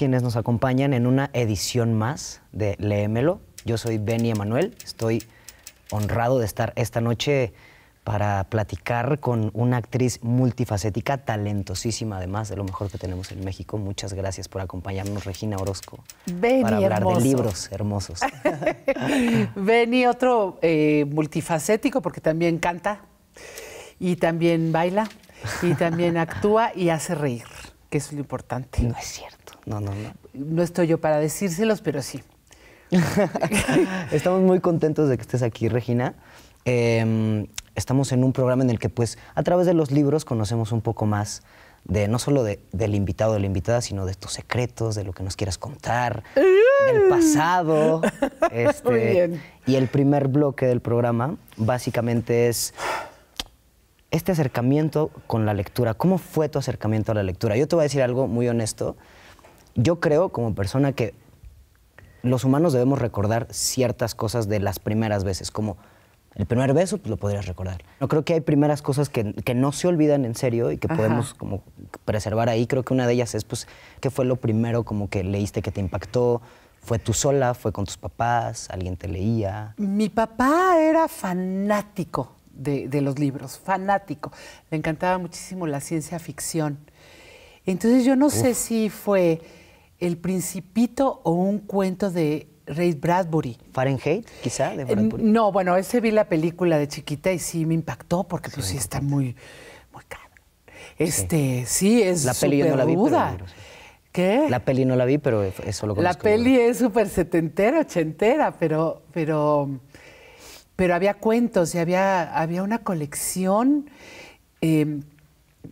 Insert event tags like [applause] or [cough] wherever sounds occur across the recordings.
quienes nos acompañan en una edición más de Léemelo. Yo soy Benny Emanuel, estoy honrado de estar esta noche para platicar con una actriz multifacética, talentosísima, además de lo mejor que tenemos en México. Muchas gracias por acompañarnos, Regina Orozco, para hablar de libros hermosos. [laughs] Beni, otro eh, multifacético, porque también canta y también baila y también actúa y hace reír que es lo importante. No es cierto. No, no, no. No estoy yo para decírselos, pero sí. [laughs] estamos muy contentos de que estés aquí, Regina. Em, estamos en un programa en el que, pues, a través de los libros conocemos un poco más de no solo del invitado o de la invitada, sino de tus secretos, de lo que nos quieras contar, del pasado. [laughs] muy este, bien. Y el primer bloque del programa básicamente es este acercamiento con la lectura, ¿cómo fue tu acercamiento a la lectura? Yo te voy a decir algo muy honesto. Yo creo como persona que los humanos debemos recordar ciertas cosas de las primeras veces, como el primer beso pues, lo podrías recordar. No creo que hay primeras cosas que, no se olvidan en serio y que podemos preservar ahí. Creo que una de ellas es pues qué fue lo primero como que leíste que te impactó. ¿Fue tú sola? ¿Fue con tus papás? ¿Alguien te leía? Mi papá era fanático de, los libros, fanático. Le encantaba muchísimo la ciencia ficción. Entonces yo no sé si fue El Principito o un cuento de Ray Bradbury. Fahrenheit, quizá, de em, Bradbury. no, bueno, ese vi la película de chiquita y sí me impactó porque pues sí, está muy, muy caro. Este, sí, es la peli no la vi, Pero, ¿Qué? La peli no la vi, pero eso lo conozco. La peli es súper setentera, ochentera, pero pero había cuentos y había, había una colección, em,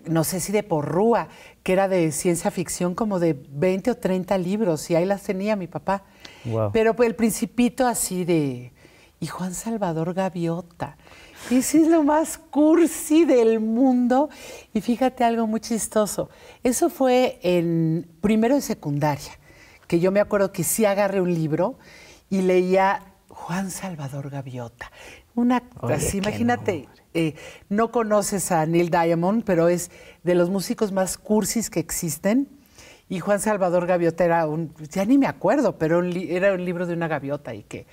no sé si de porrúa, que era de ciencia ficción, como de 20 o 30 libros, y ahí las tenía mi papá. Pero pues, el principito así de... Y Juan Salvador Gaviota. Ese es lo más cursi del mundo. Y fíjate algo muy chistoso. Eso fue en primero de secundaria, que yo me acuerdo que sí agarré un libro y leía Juan Salvador Gaviota. Una, imagínate, eh, no conoces a Neil Diamond, pero es de los músicos más cursis que existen. Y Juan Salvador Gaviota era un, ya ni me acuerdo, pero era un libro de una gaviota y que,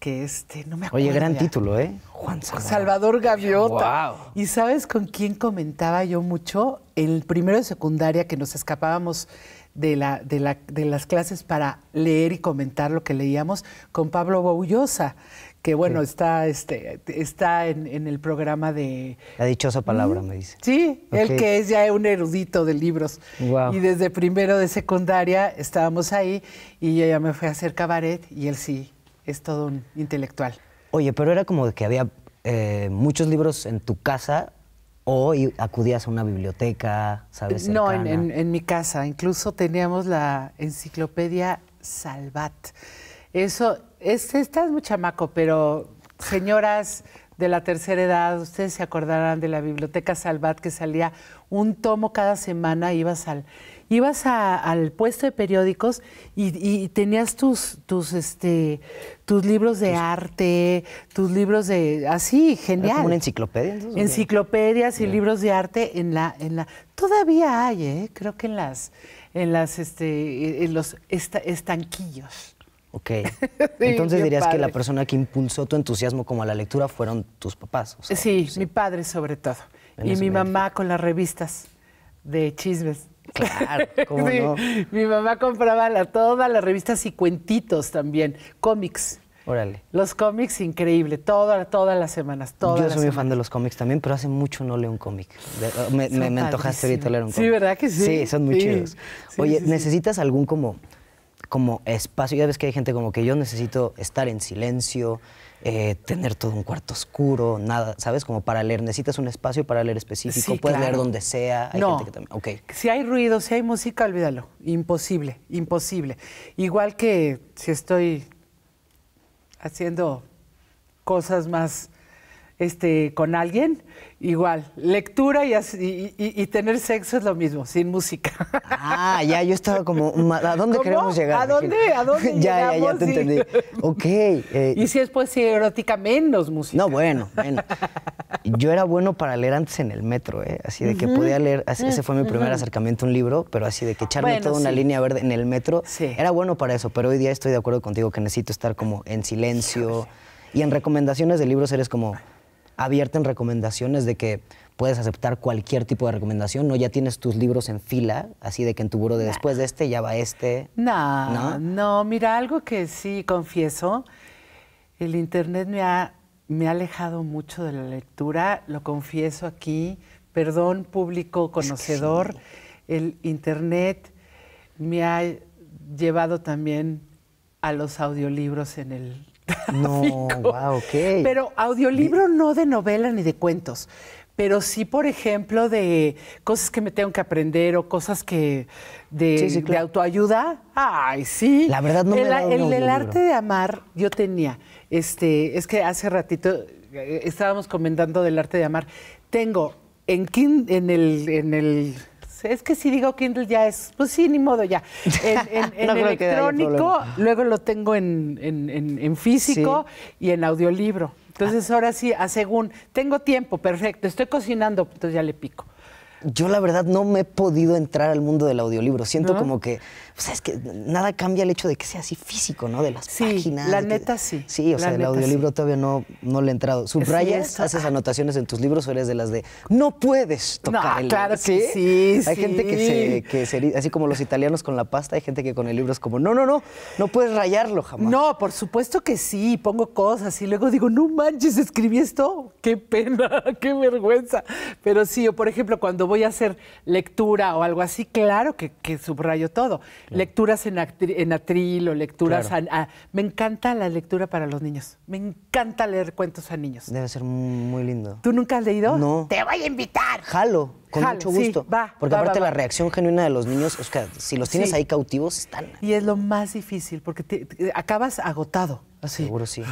que este, no me acuerdo. Oye, gran título, ¿eh? Juan Salvador, Gaviota. Wow. ¿Y sabes con quién comentaba yo mucho? El primero de secundaria que nos escapábamos de, la, de, la, de, las clases para leer y comentar lo que leíamos con Pablo Boullosa, que bueno, está, este, está en, el programa de... La dichosa palabra, me dice. Sí, el él que es ya un erudito de libros. Y desde primero de secundaria estábamos ahí y ella ya me fue a hacer cabaret y él sí, es todo un intelectual. Oye, pero era como que había eh, muchos libros en tu casa o acudías a una biblioteca, ¿sabes? No, en, mi casa. Incluso teníamos la enciclopedia Salvat. Eso, es, estás muy chamaco, pero señoras de la tercera edad, ustedes se acordarán de la biblioteca Salvat que salía un tomo cada semana, ibas al ibas al puesto de periódicos y, tenías tus, tus, este, tus libros de arte, tus libros de... Así, genial. Como una enciclopedia. Enciclopedias y libros de arte en la... En la todavía hay, ¿eh? creo que en las... En, las, este, los estanquillos. Ok. [laughs] Entonces dirías que la persona que impulsó tu entusiasmo como a la lectura fueron tus papás. sí, mi padre sobre todo. y mi mamá con las revistas de chismes. Claro, [laughs] Mi mamá compraba todas las revistas y cuentitos también, cómics. Órale. Los cómics, increíble, todas todas las semanas, todas Yo soy muy fan de los cómics también, pero hace mucho no leo un cómic. Oh, me, me, antojaste ahorita leer un cómic. Sí, ¿verdad que sí? Sí, son muy chidos. Oye, ¿necesitas algún como, como espacio? Ya ves que hay gente como que yo necesito estar en silencio, eh, tener todo un cuarto oscuro, nada, ¿sabes? Como para leer, necesitas un espacio para leer específico, puedes leer donde sea. Hay no, gente que también, okay. si hay ruido, si hay música, olvídalo, imposible, imposible. Igual que si estoy haciendo cosas más este, con alguien, igual, lectura y, y, tener sexo es lo mismo, sin música. Ah, ya, yo estaba como, ¿a dónde queremos llegar? ¿A dónde? ¿A dónde? [laughs] ya, ya, ya te entendí. Ok. Eh, y si después poesía erótica, menos música. No, bueno, bueno. Yo era bueno para leer antes en el metro, ¿eh? así de que podía leer, ese fue mi primer acercamiento a un libro, pero así de que echarme toda una línea verde en el metro, era bueno para eso, pero hoy día estoy de acuerdo contigo que necesito estar como en silencio y en recomendaciones de libros eres como Abierten recomendaciones de que puedes aceptar cualquier tipo de recomendación, ¿no? Ya tienes tus libros en fila, así de que en tu buro de después de este ya va este. no, no, mira, algo que sí confieso, el Internet me ha, me alejado mucho de la lectura, lo confieso aquí, perdón, público conocedor, el Internet me ha llevado también a los audiolibros en el no, wow, Pero audiolibro no de novela ni de cuentos, pero sí, por ejemplo, de cosas que me tengo que aprender o cosas que de, autoayuda. Ay, sí. La verdad no el, me el, el arte de amar yo tenía. Este, es que hace ratito eh, estábamos comentando del arte de amar. Tengo en, en en el es que si digo Kindle ya es, pues sí, ni modo ya. En, [laughs] electrónico, luego lo tengo en, en físico y en audiolibro. Entonces ah. ahora sí, según, tengo tiempo, perfecto, estoy cocinando, entonces pues ya le pico. Yo la verdad no me he podido entrar al mundo del audiolibro. Siento como que, o sea, es que nada cambia el hecho de que sea así físico, ¿no? De las sí, páginas. La neta sí. Sí, o sea, el audiolibro todavía no, no le he entrado. ¿Subrayas? ¿Haces anotaciones en tus libros o eres de las de no puedes tocar no, el Claro que sí. Hay gente que se, que así como los italianos con la pasta, hay gente que con el libro es como, no, no, no, no puedes rayarlo jamás. No, por supuesto que sí. Pongo cosas y luego digo, no manches, escribí esto. Qué pena, [laughs] qué vergüenza. Pero sí, o por ejemplo, cuando voy a hacer lectura o algo así, claro que, subrayo todo. Lecturas en, atril o lecturas... me encanta la lectura para los niños. Me encanta leer cuentos a niños. Debe ser muy lindo. ¿Tú nunca has leído? No. Te voy a invitar. Jalo. Con mucho gusto. va, porque aparte la reacción genuina de los niños, o sea, si los tienes ahí cautivos, están. Y es lo más difícil, porque acabas agotado. Así. Seguro sí.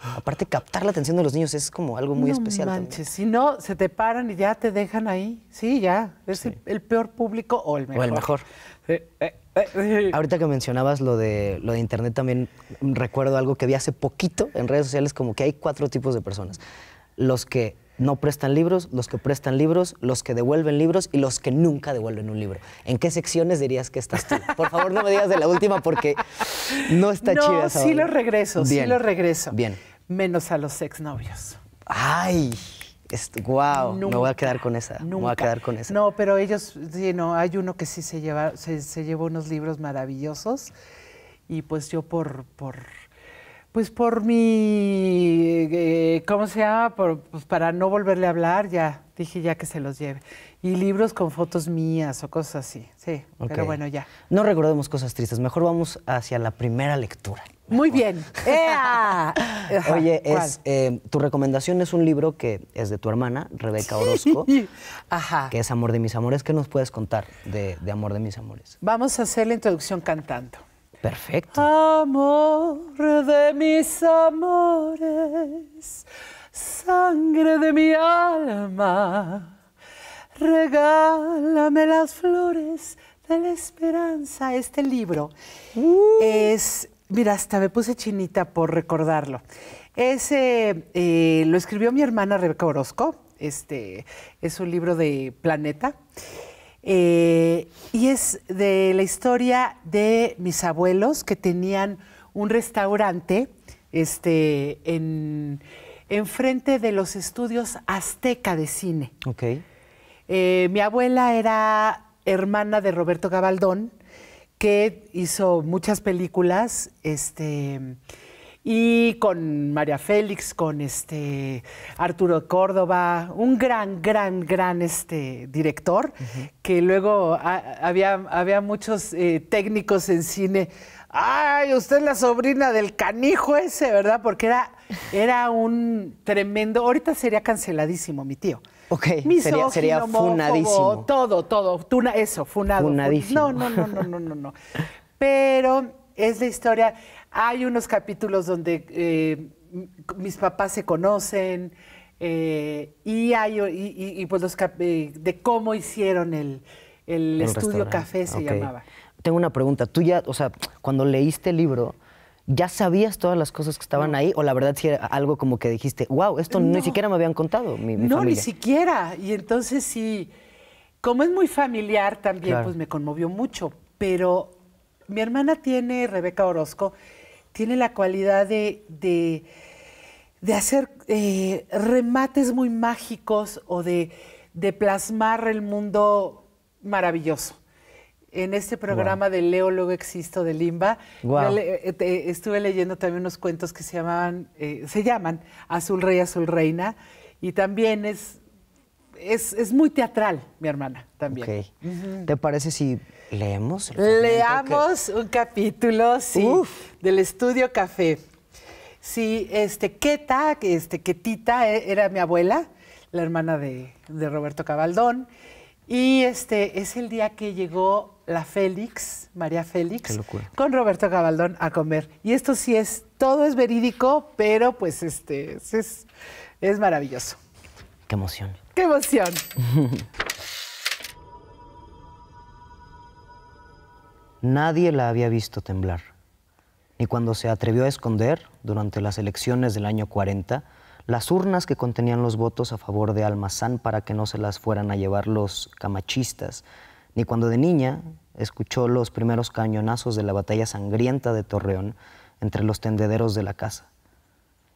Aparte, captar la atención de los niños es como algo muy especial. si no, se te paran y ya te dejan ahí. Sí, ya. Es El, peor público o el mejor. O el mejor. Eh, eh, Ahorita que mencionabas lo de, lo de Internet, también recuerdo algo que vi hace poquito en redes sociales, como que hay cuatro tipos de personas. Los que no prestan libros, los que prestan libros, los que devuelven libros y los que nunca devuelven un libro. ¿En qué secciones dirías que estás tú? Por favor, no me digas de la última porque no está [laughs] chida. sí lo regreso, sí lo regreso. Bien menos a los exnovios. ¡Ay! Guau, wow, me voy a quedar con esa. Nunca. Me voy a quedar con esa. No, pero ellos, sí, no, hay uno que sí se lleva, se, llevó unos libros maravillosos. Y pues yo por, por pues por mi, eh, ¿cómo se llama? Por, pues para no volverle a hablar, ya dije ya que se los lleve. Y libros con fotos mías o cosas así, sí. Pero bueno, ya. No recordemos cosas tristes, mejor vamos hacia la primera lectura. Muy bien. [laughs] Oye, es, eh, tu recomendación es un libro que es de tu hermana, Rebeca Orozco, [laughs] Ajá. que es Amor de mis amores. ¿Qué nos puedes contar de, Amor de mis amores? Vamos a hacer la introducción cantando. Perfecto. Amor de mis amores, sangre de mi alma, regálame las flores de la esperanza. Este libro uh. es Mira, hasta me puse chinita por recordarlo. Ese eh, lo escribió mi hermana Rebeca Orozco. Este es un libro de Planeta. Eh, y es de la historia de mis abuelos que tenían un restaurante este, en, frente de los estudios Azteca de cine. Eh, mi abuela era hermana de Roberto Gabaldón, que hizo muchas películas, este, y con María Félix, con este Arturo Córdoba, un gran, gran, gran este director, que luego había, había muchos eh, técnicos en cine. Ay, usted es la sobrina del canijo ese, ¿verdad? Porque era, era un tremendo. Ahorita sería canceladísimo mi tío. Ok, sería, funadísimo. todo, todo. eso, funado. Funadísimo. No, no, no, no, no, no, Pero es la historia. Hay unos capítulos donde eh, mis papás se conocen eh, y hay y, pues los eh, de cómo hicieron el, estudio café se llamaba. Tengo una pregunta. Tú ya, o sea, cuando leíste el libro ¿Ya sabías todas las cosas que estaban ahí? ¿O la verdad si era algo como que dijiste, wow, esto ni siquiera me habían contado? Mi, no, ni siquiera. Y entonces sí, como es muy familiar también, pues me conmovió mucho. Pero mi hermana tiene, Rebeca Orozco, tiene la cualidad de, de, hacer eh, remates muy mágicos o de, de plasmar el mundo maravilloso en este programa de Leo Luego Existo de Limba. Eh, estuve leyendo también unos cuentos que se llamaban, eh, se llaman Azul Rey, Azul Reina, y también es, es, muy teatral, mi hermana, también. ¿Te parece si leemos? Leamos un capítulo, sí, del Estudio Café. Sí, este, Keta, este, Ketita eh, era mi abuela, la hermana de, de Roberto Cabaldón, y este es el día que llegó la Félix, María Félix, con Roberto Cabaldón a comer. Y esto sí es, todo es verídico, pero pues este es, maravilloso. Qué emoción. Qué emoción. [laughs] Nadie la había visto temblar, ni cuando se atrevió a esconder durante las elecciones del año 40 las urnas que contenían los votos a favor de Almazán para que no se las fueran a llevar los camachistas, ni cuando de niña escuchó los primeros cañonazos de la batalla sangrienta de Torreón entre los tendederos de la casa,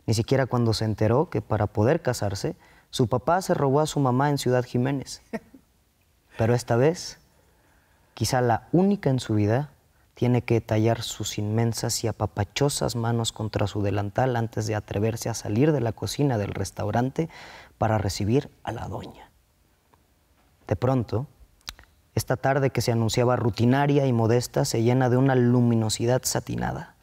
ni siquiera cuando se enteró que para poder casarse, su papá se robó a su mamá en Ciudad Jiménez. [laughs] Pero esta vez, quizá la única en su vida, tiene que tallar sus inmensas y apapachosas manos contra su delantal antes de atreverse a salir de la cocina del restaurante para recibir a la doña. De pronto, esta tarde que se anunciaba rutinaria y modesta se llena de una luminosidad satinada.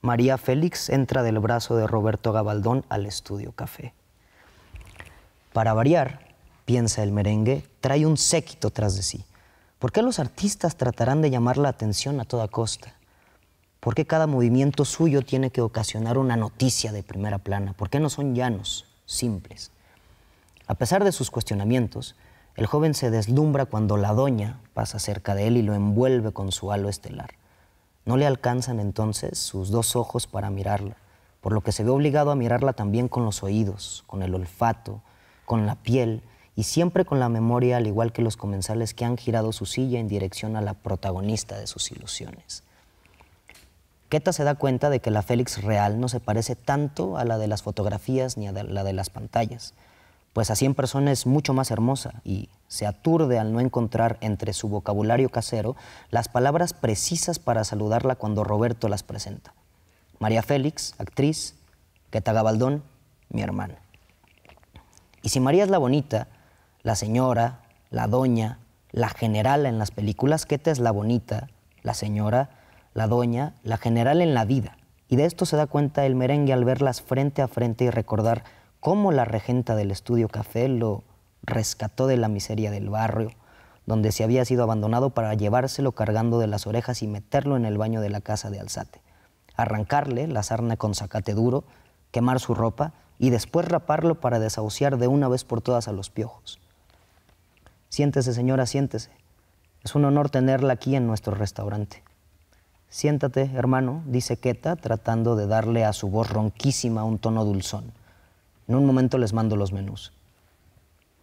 María Félix entra del brazo de Roberto Gabaldón al estudio café. Para variar, piensa el merengue, trae un séquito tras de sí ¿Por qué los artistas tratarán de llamar la atención a toda costa? ¿Por qué cada movimiento suyo tiene que ocasionar una noticia de primera plana? ¿Por qué no son llanos, simples? A pesar de sus cuestionamientos, el joven se deslumbra cuando la doña pasa cerca de él y lo envuelve con su halo estelar. No le alcanzan entonces sus dos ojos para mirarla, por lo que se ve obligado a mirarla también con los oídos, con el olfato, con la piel, y siempre con la memoria, al igual que los comensales que han girado su silla en dirección a la protagonista de sus ilusiones. Queta se da cuenta de que la Félix real no se parece tanto a la de las fotografías ni a la de las pantallas, pues así en persona es mucho más hermosa y se aturde al no encontrar entre su vocabulario casero las palabras precisas para saludarla cuando Roberto las presenta. María Félix, actriz, Queta Gabaldón, mi hermana. Y si María es la bonita, la señora, la doña, la general en las películas, te es la bonita, la señora, la doña, la general en la vida. Y de esto se da cuenta el merengue al verlas frente a frente y recordar cómo la regenta del estudio Café lo rescató de la miseria del barrio, donde se había sido abandonado para llevárselo cargando de las orejas y meterlo en el baño de la casa de Alzate, arrancarle la sarna con zacate duro, quemar su ropa y después raparlo para desahuciar de una vez por todas a los piojos. Siéntese, señora, siéntese. Es un honor tenerla aquí en nuestro restaurante. Siéntate, hermano, dice Keta, tratando de darle a su voz ronquísima un tono dulzón. En un momento les mando los menús.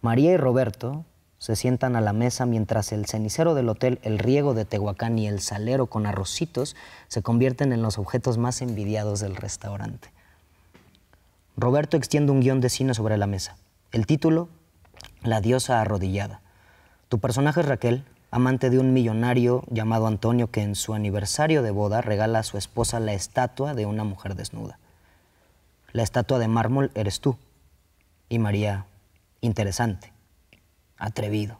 María y Roberto se sientan a la mesa mientras el cenicero del hotel El Riego de Tehuacán y el salero con arrocitos se convierten en los objetos más envidiados del restaurante. Roberto extiende un guión de cine sobre la mesa. El título, La diosa arrodillada. Tu personaje es Raquel, amante de un millonario llamado Antonio que en su aniversario de boda regala a su esposa la estatua de una mujer desnuda. La estatua de mármol eres tú. Y María, interesante, atrevido,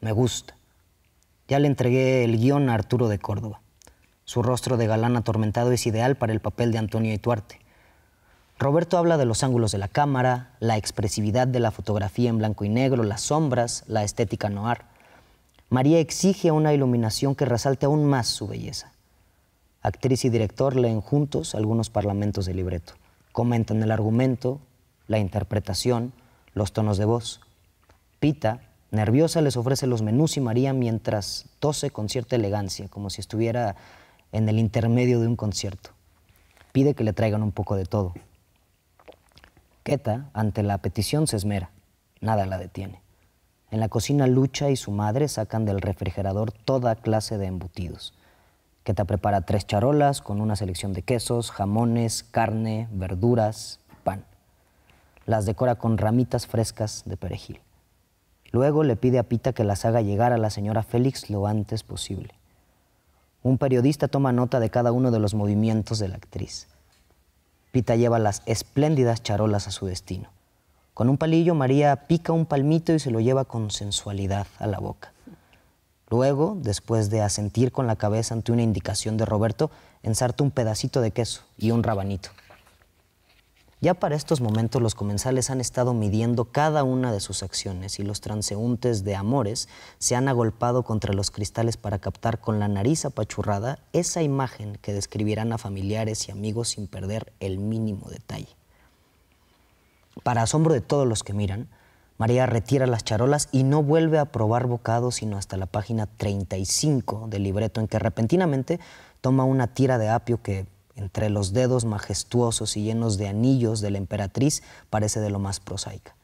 me gusta. Ya le entregué el guión a Arturo de Córdoba. Su rostro de galán atormentado es ideal para el papel de Antonio Ituarte. Roberto habla de los ángulos de la cámara, la expresividad de la fotografía en blanco y negro, las sombras, la estética noir. María exige una iluminación que resalte aún más su belleza. Actriz y director leen juntos algunos parlamentos de libreto. Comentan el argumento, la interpretación, los tonos de voz. Pita, nerviosa, les ofrece los menús y María mientras tose con cierta elegancia, como si estuviera en el intermedio de un concierto. Pide que le traigan un poco de todo Keta, ante la petición, se esmera. Nada la detiene. En la cocina Lucha y su madre sacan del refrigerador toda clase de embutidos. Queta prepara tres charolas con una selección de quesos, jamones, carne, verduras pan. Las decora con ramitas frescas de perejil. Luego le pide a Pita que las haga llegar a la señora Félix lo antes posible. Un periodista toma nota de cada uno de los movimientos de la actriz. Pita lleva las espléndidas charolas a su destino. Con un palillo María pica un palmito y se lo lleva con sensualidad a la boca. Luego, después de asentir con la cabeza ante una indicación de Roberto, ensarta un pedacito de queso y un rabanito. Ya para estos momentos los comensales han estado midiendo cada una de sus acciones y los transeúntes de Amores se han agolpado contra los cristales para captar con la nariz apachurrada esa imagen que describirán a familiares y amigos sin perder el mínimo detalle. Para asombro de todos los que miran, María retira las charolas y no vuelve a probar bocado sino hasta la página 35 del libreto en que repentinamente toma una tira de apio que entre los dedos majestuosos y llenos de anillos de la emperatriz, parece de lo más prosaica.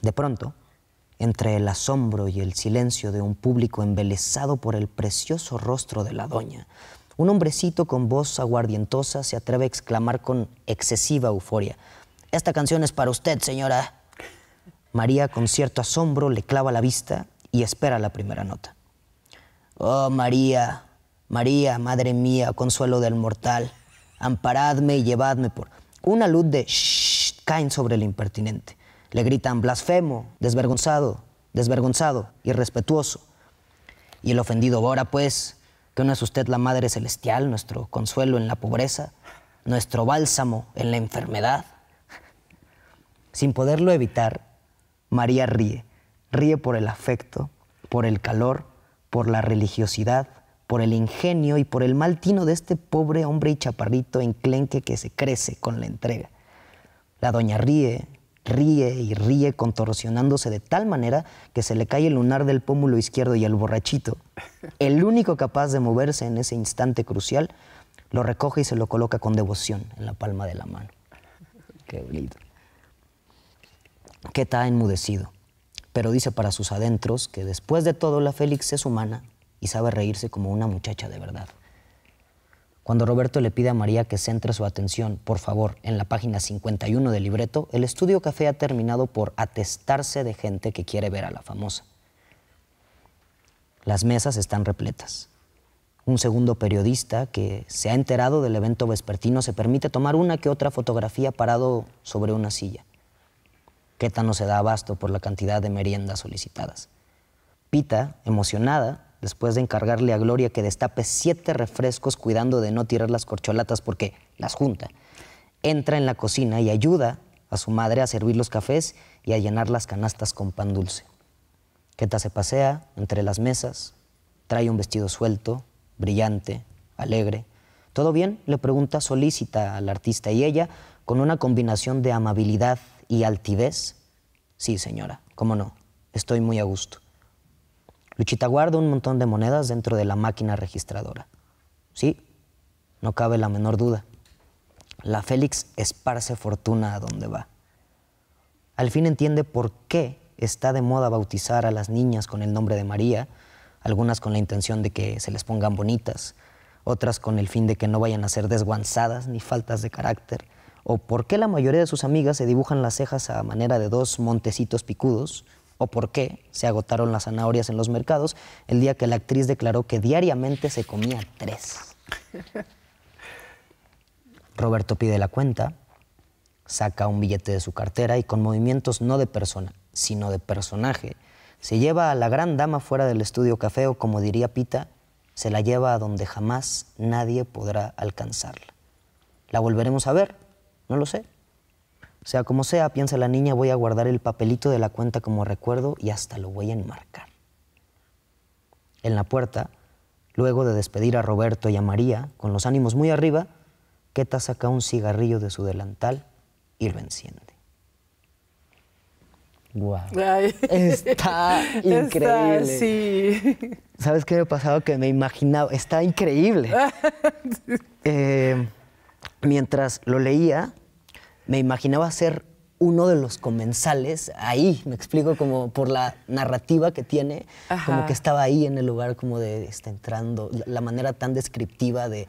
De pronto, entre el asombro y el silencio de un público embelesado por el precioso rostro de la doña, un hombrecito con voz aguardientosa se atreve a exclamar con excesiva euforia, Esta canción es para usted, señora. María, con cierto asombro, le clava la vista y espera la primera nota. Oh, María, María, Madre mía, consuelo del mortal, amparadme y llevadme por... Una luz de shh caen sobre el impertinente. Le gritan blasfemo, desvergonzado, desvergonzado, irrespetuoso. Y el ofendido, ahora pues, que no es usted la Madre Celestial, nuestro consuelo en la pobreza, nuestro bálsamo en la enfermedad. Sin poderlo evitar, María ríe, ríe por el afecto, por el calor, por la religiosidad, por el ingenio y por el mal tino de este pobre hombre y chaparrito enclenque que se crece con la entrega. La doña ríe, ríe y ríe contorsionándose de tal manera que se le cae el lunar del pómulo izquierdo y el borrachito, el único capaz de moverse en ese instante crucial, lo recoge y se lo coloca con devoción en la palma de la mano. Qué bonito. Que está enmudecido, pero dice para sus adentros que después de todo la Félix es humana y sabe reírse como una muchacha de verdad. Cuando Roberto le pide a María que centre su atención, por favor, en la página 51 del libreto, el estudio café ha terminado por atestarse de gente que quiere ver a la famosa. Las mesas están repletas. Un segundo periodista que se ha enterado del evento vespertino se permite tomar una que otra fotografía parado sobre una silla. Queta no se da abasto por la cantidad de meriendas solicitadas. Pita, emocionada, después de encargarle a Gloria que destape siete refrescos cuidando de no tirar las corcholatas porque las junta. Entra en la cocina y ayuda a su madre a servir los cafés y a llenar las canastas con pan dulce. Queta se pasea entre las mesas, trae un vestido suelto, brillante, alegre. ¿Todo bien? le pregunta solícita al artista y ella, con una combinación de amabilidad y altivez. Sí, señora, cómo no, estoy muy a gusto. Luchita guarda un montón de monedas dentro de la máquina registradora. Sí, no cabe la menor duda. La Félix esparce fortuna a donde va. Al fin entiende por qué está de moda bautizar a las niñas con el nombre de María, algunas con la intención de que se les pongan bonitas, otras con el fin de que no vayan a ser desguanzadas ni faltas de carácter, o por qué la mayoría de sus amigas se dibujan las cejas a manera de dos montecitos picudos, o por qué se agotaron las zanahorias en los mercados el día que la actriz declaró que diariamente se comía tres. [laughs] Roberto pide la cuenta, saca un billete de su cartera y con movimientos no de persona, sino de personaje, se lleva a la gran dama fuera del estudio café o como diría Pita, se la lleva a donde jamás nadie podrá alcanzarla. ¿La volveremos a ver? No lo sé. O sea, como sea, piensa la niña, voy a guardar el papelito de la cuenta como recuerdo y hasta lo voy a enmarcar. En la puerta, luego de despedir a Roberto y a María, con los ánimos muy arriba, Queta saca un cigarrillo de su delantal y lo enciende. Wow. [laughs] Está increíble. ¿Sabes qué me ha pasado? Que me imaginaba. Está increíble. [laughs] Eh, mientras lo leía, me imaginaba ser uno de los comensales ahí, me explico, como por la narrativa que tiene, como que estaba ahí en el lugar, como de está entrando, la manera tan descriptiva de,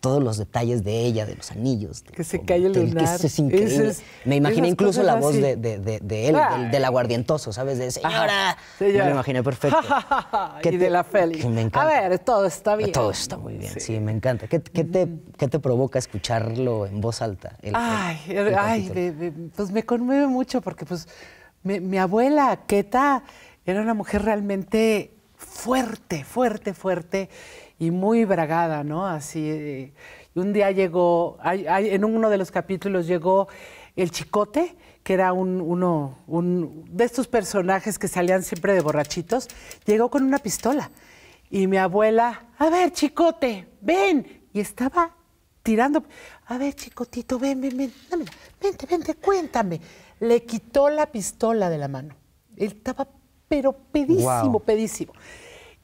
todos los detalles de ella, de los anillos. que se cae el lunar. Que es me imaginé incluso la voz de, de, de, él, del, ah. aguardientoso, ¿sabes? De señora. Me imaginé perfecto. [laughs] y de la Félix. A ver, todo está bien. Todo está muy bien, sí, me encanta. Mm. ¿Qué, te, provoca escucharlo en voz alta? ay, er, pues me conmueve mucho porque pues mi, mi abuela, Keta, era una mujer realmente fuerte, fuerte, fuerte y muy bragada, ¿no? Así. Eh, un día llegó, en uno de los capítulos llegó el chicote, que era uno de estos personajes que salían siempre de borrachitos, llegó con una pistola. Y mi abuela, a ver, chicote, ven. Y estaba tirando, a ver, chicotito, ven, ven, ven, vente, vente, cuéntame. Le quitó la pistola de la mano. Él estaba, pero pedísimo, pedísimo.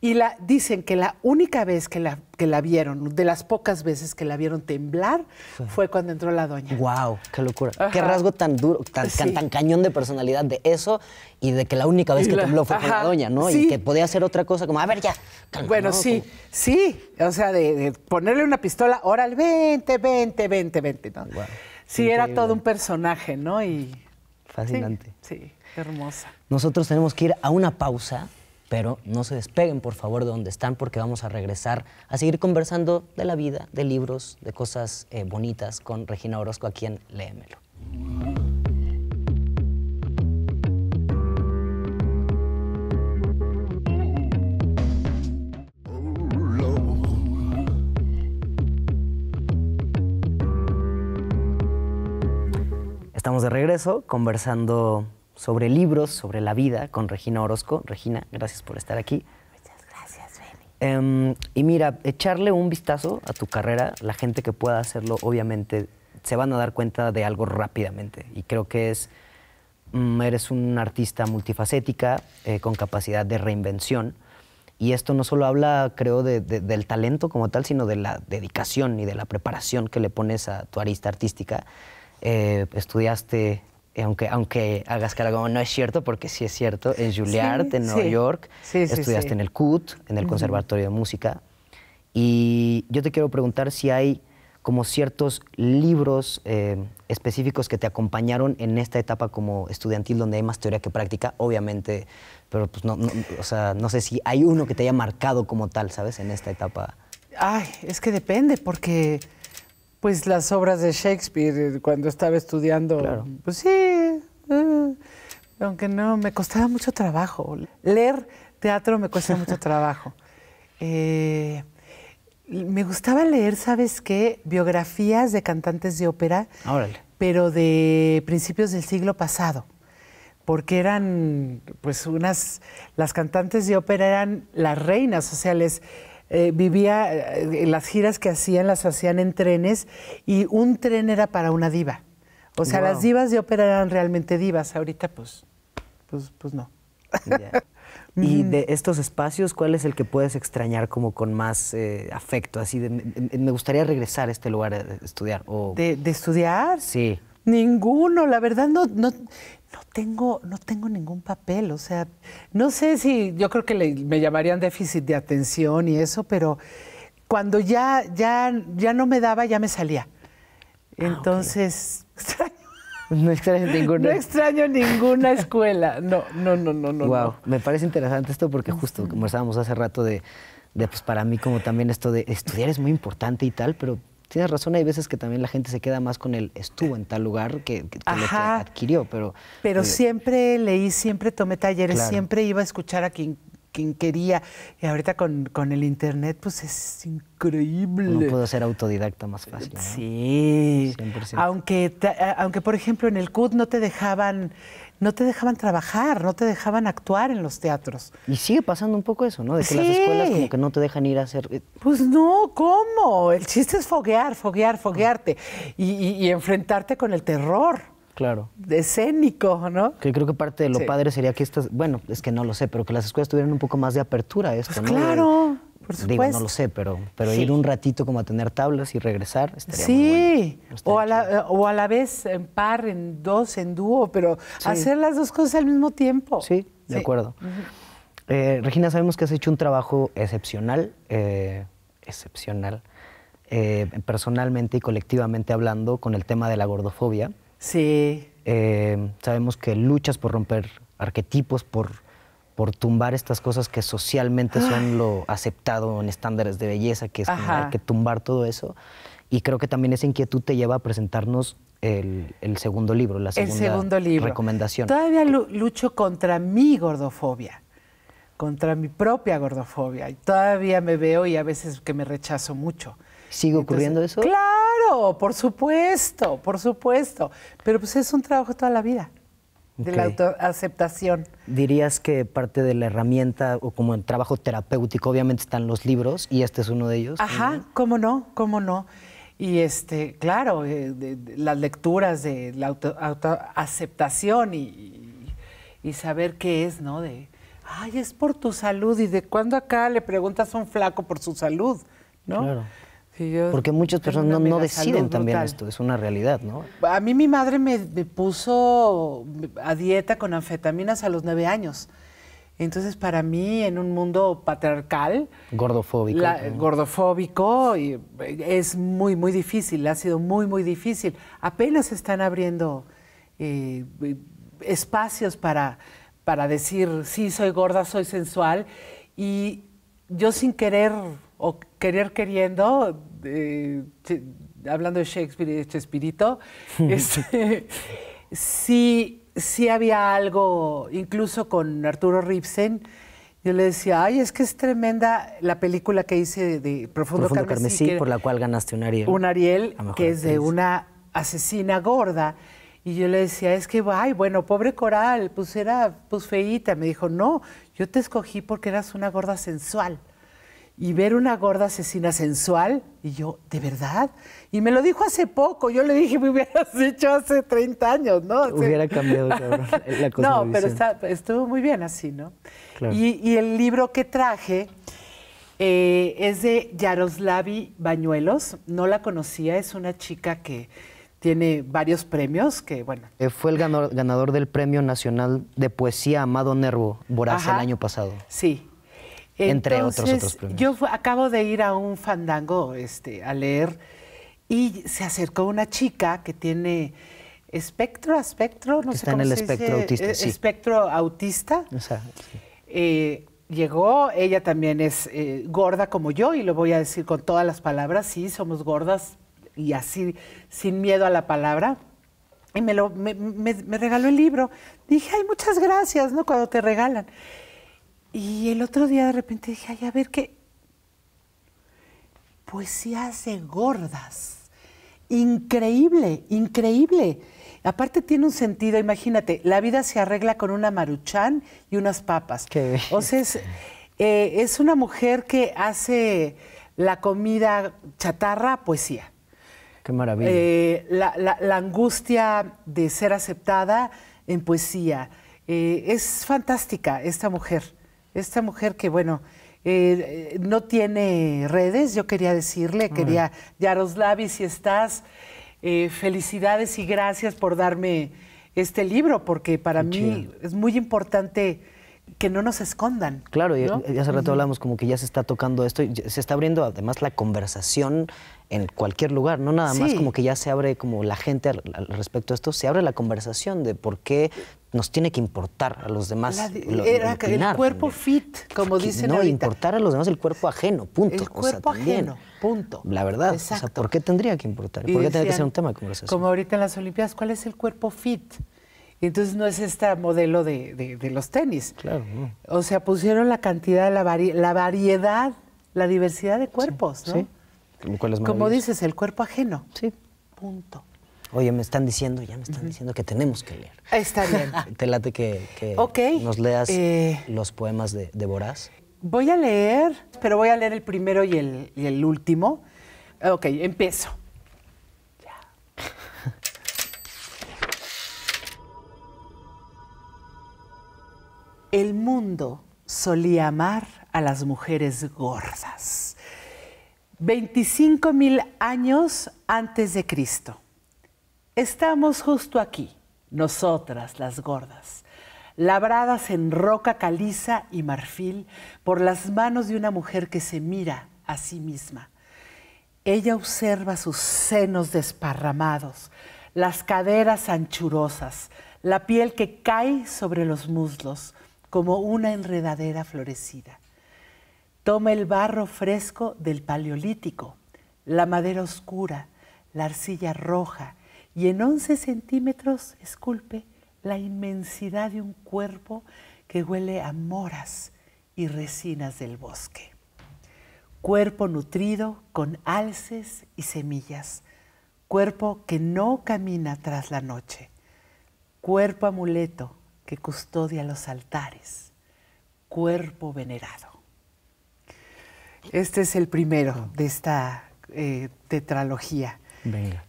Y la, dicen que la única vez que la, la vieron, de las pocas veces que la vieron temblar, fue cuando entró la doña. ¡Wow! ¡Qué locura! ¡Qué rasgo tan duro, tan, cañón de personalidad de eso y de que la única vez que tembló fue con la doña, ¿no? Y que podía hacer otra cosa como, a ver, ya. bueno, sí, sí. O sea, de, ponerle una pistola, órale, 20, 20, 20, 20, Sí, era todo un personaje, ¿no? Y... Fascinante. sí hermosa. Nosotros tenemos que ir a una pausa pero no se despeguen por favor de donde están porque vamos a regresar a seguir conversando de la vida, de libros, de cosas eh, bonitas con Regina Orozco aquí en Léemelo. Estamos de regreso conversando sobre libros, sobre la vida, con Regina Orozco. Regina, gracias por estar aquí. Muchas gracias, Benny. Em, y mira, echarle un vistazo a tu carrera, la gente que pueda hacerlo, obviamente, se van a dar cuenta de algo rápidamente. Y creo que es, mm, eres un artista multifacética, eh, con capacidad de reinvención. Y esto no solo habla, creo, del talento como tal, sino de la dedicación y de la preparación que le pones a tu arista artística. Eh, estudiaste eh, aunque, aunque hagas cara no es cierto, porque sí es cierto, en Juilliard, en Nueva York, estudiaste en el CUT, en el Conservatorio de Música. Y yo te quiero preguntar si hay como ciertos libros eh, específicos que te acompañaron en esta etapa como estudiantil donde hay más teoría que práctica, obviamente, pero pues no, o sea, no sé si hay uno que te haya marcado como tal, ¿sabes? En esta etapa. Ay, es que depende, porque pues las obras de Shakespeare eh, cuando estaba estudiando. Pues sí, eh, aunque no, me costaba mucho trabajo. Leer teatro me cuesta mucho [laughs] trabajo. Eh, me gustaba leer, ¿sabes qué? Biografías de cantantes de ópera, pero de principios del siglo pasado porque eran pues unas las cantantes de ópera eran las reinas sociales eh, vivía, eh, las giras que hacían las hacían en trenes y un tren era para una diva. O sea, las divas de ópera eran realmente divas, ahorita pues, pues, pues no. [laughs] Mm. Y de estos espacios, ¿cuál es el que puedes extrañar como con más eh, afecto? Así me gustaría regresar a este lugar a estudiar. ¿De, estudiar? Sí. Ninguno, la verdad no, no tengo, no tengo ningún papel, o sea, no sé si yo creo que me llamarían déficit de atención y eso, pero cuando ya, ya, ya no me daba, ya me salía. Ah, Entonces, [laughs] No extraño ninguna. [laughs] No extraño ninguna escuela. No, no, no, no, no. Wow, me parece interesante esto porque justo conversábamos hace rato de, de, pues para mí como también esto de estudiar es muy importante y tal, pero tienes razón, hay veces que también la gente se queda más con el estuvo en tal lugar que, lo que adquirió, pero... Pero eh, siempre leí, siempre tomé talleres, siempre iba a escuchar a quien quien quería. Y ahorita con, con, el internet, pues es increíble. No puedo ser autodidacta más fácil. Sí. 100%. Aunque, eh, aunque, por ejemplo, en el CUT no te dejaban no te dejaban trabajar, no te dejaban actuar en los teatros. Y sigue pasando un poco eso, ¿no? De que las escuelas como que no te dejan ir a hacer... Eh, pues no, ¿cómo? El chiste es foguear, foguear, foguearte y, enfrentarte con el terror. Claro. Escénico, ¿no? Que creo que parte de lo padre sería que estas, bueno, es que no lo sé, pero que las escuelas tuvieran un poco más de apertura a esto, ¿no? Pues claro. Digo, no lo sé, pero, pero ir un ratito como a tener tablas y regresar estaría sí. muy eh, o, a la, vez en par, en dos, en dúo, pero hacer las dos cosas al mismo tiempo. Sí, de acuerdo. Eh, Regina, sabemos que has hecho un trabajo excepcional, eh, excepcional, personalmente y colectivamente hablando con el tema de la gordofobia. Sí. sabemos que luchas por romper arquetipos, por por tumbar estas cosas que socialmente ah. son lo aceptado en estándares de belleza, que es hay que tumbar todo eso. Y creo que también esa inquietud te lleva a presentarnos el, segundo libro, la segunda recomendación. Todavía lucho contra mi gordofobia, contra mi propia gordofobia. Y todavía me veo y a veces que me rechazo mucho. Sigo ocurriendo eso? Claro, por supuesto, por supuesto. Pero pues es un trabajo toda la vida de la autoaceptación. Dirías que parte de la herramienta o como el trabajo terapéutico, obviamente están los libros y este es uno de ellos. Ajá, cómo no, cómo no. Y este, claro, eh, las lecturas de la autoaceptación y, y, y, saber qué es, ¿no? De, ay, es por tu salud y de cuándo acá le preguntas a un flaco por su salud, ¿no? Claro. Porque muchas personas no, deciden también esto, es una realidad, ¿no? A mí mi madre me, puso a dieta con anfetaminas a los nueve años. Entonces, para mí, en un mundo patriarcal... Gordofóbico. gordofóbico, y eh, es muy, muy difícil, ha sido muy, muy difícil. Apenas están abriendo eh, eh, espacios para, para decir, sí, soy gorda, soy sensual. Y yo sin querer o querer queriendo, hablando de Shakespeare y de Chespirito, [laughs] este, sí, había algo, incluso con Arturo Ripsen, yo le decía, ay, es que es tremenda la película que hice de, Profundo, Carmesí, por la cual ganaste un Ariel. Un Ariel, que es de una asesina gorda. Y yo le decía, es que, ay, bueno, pobre Coral, pues era pues feíta. Me dijo, no, yo te escogí porque eras una gorda sensual y ver una gorda asesina sensual. Y yo, ¿de verdad? Y me lo dijo hace poco. Yo le dije, me hubieras [laughs] dicho hace 30 años, ¿no? Hubiera cambiado [laughs] la cosa. No, pero estuvo muy bien así, ¿no? Y, el libro que traje eh, es de Yaroslavi Bañuelos. No la conocía, es una chica que tiene varios premios que, bueno. Eh, fue el ganador, del Premio Nacional de Poesía Amado Nervo Borazo el año pasado. Sí, entre otros otros Yo acabo de ir a un fandango este, a leer y se acercó una chica que tiene espectro, espectro, no sé está cómo en el espectro autista. Eh, espectro autista. Eh, llegó, ella también es eh, gorda como yo y lo voy a decir con todas las palabras, sí, somos gordas y así, sin miedo a la palabra. Y me, me regaló el libro. Dije, ay, muchas gracias, ¿no? Cuando te regalan. Y el otro día de repente dije, ay, a ver qué. poesía hace gordas. Increíble, increíble. Aparte tiene un sentido, imagínate, la vida se arregla con una maruchán y unas papas. Qué O eh, es una mujer que hace la comida chatarra poesía. Qué maravilla. Eh, la, angustia de ser aceptada en poesía. Eh, es fantástica esta mujer. Esta mujer que, bueno, eh, eh, no tiene redes, yo quería decirle, quería, Yaroslavi, si estás, eh, felicidades y gracias por darme este libro, porque para mí es muy importante que no nos escondan. Claro, ya y, hace rato hablamos como que ya se está tocando esto, se está abriendo además la conversación en cualquier lugar, no nada más como que ya se abre como la gente al, respecto a esto, se abre la conversación de por qué nos tiene que importar a los demás era, el cuerpo fit, como Porque, dicen no importar a los demás el cuerpo ajeno, punto. El cuerpo ajeno, punto. La verdad, o sea, ¿por qué tendría que importar? ¿Por qué tendría que ser un tema de conversación? Como ahorita en las Olimpiadas, ¿cuál es el cuerpo fit? Entonces no es este modelo de, los tenis. Claro. O sea, pusieron la cantidad, la, la variedad, la diversidad de cuerpos, ¿no? Como dices, el cuerpo ajeno. Sí. Punto. Oye, me están diciendo, ya me están diciendo que tenemos que leer. Está bien. [laughs] Te late que, que nos leas eh, los poemas de, de, Voy a leer, pero voy a leer el primero y el, y el último. Ok, empiezo. Ya. [laughs] El mundo solía amar a las mujeres gordas 25 mil años antes de Cristo. Estamos justo aquí, nosotras las gordas, labradas en roca caliza y marfil por las manos de una mujer que se mira a sí misma. Ella observa sus senos desparramados, las caderas anchurosas, la piel que cae sobre los muslos como una enredadera florecida Toma el barro fresco del Paleolítico, la madera oscura, la arcilla roja y en 11 centímetros esculpe la inmensidad de un cuerpo que huele a moras y resinas del bosque. Cuerpo nutrido con alces y semillas. Cuerpo que no camina tras la noche. Cuerpo amuleto que custodia los altares. Cuerpo venerado. Este es el primero de esta eh, tetralogía.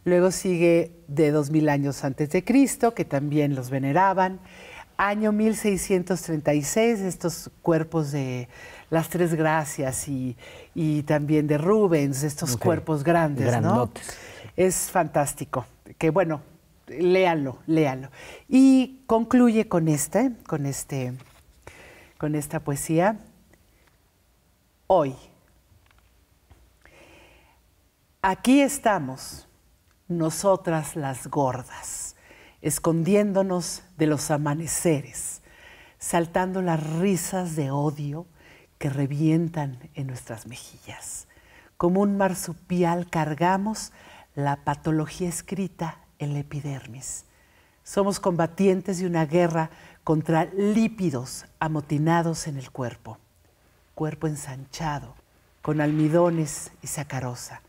Luego sigue de 2000 años antes de Cristo, que también los veneraban. Año 1636, estos cuerpos de las Tres Gracias y, también de Rubens, estos cuerpos grandes, Es fantástico. Que bueno, léanlo, léanlo. Y concluye con esta, con este, con esta poesía. Hoy Aquí estamos, nosotras las gordas, escondiéndonos de los amaneceres, saltando las risas de odio que revientan en nuestras mejillas. Como un marsupial cargamos la patología escrita en la epidermis. Somos combatientes de una guerra contra lípidos amotinados en el cuerpo, cuerpo ensanchado, con almidones y sacarosa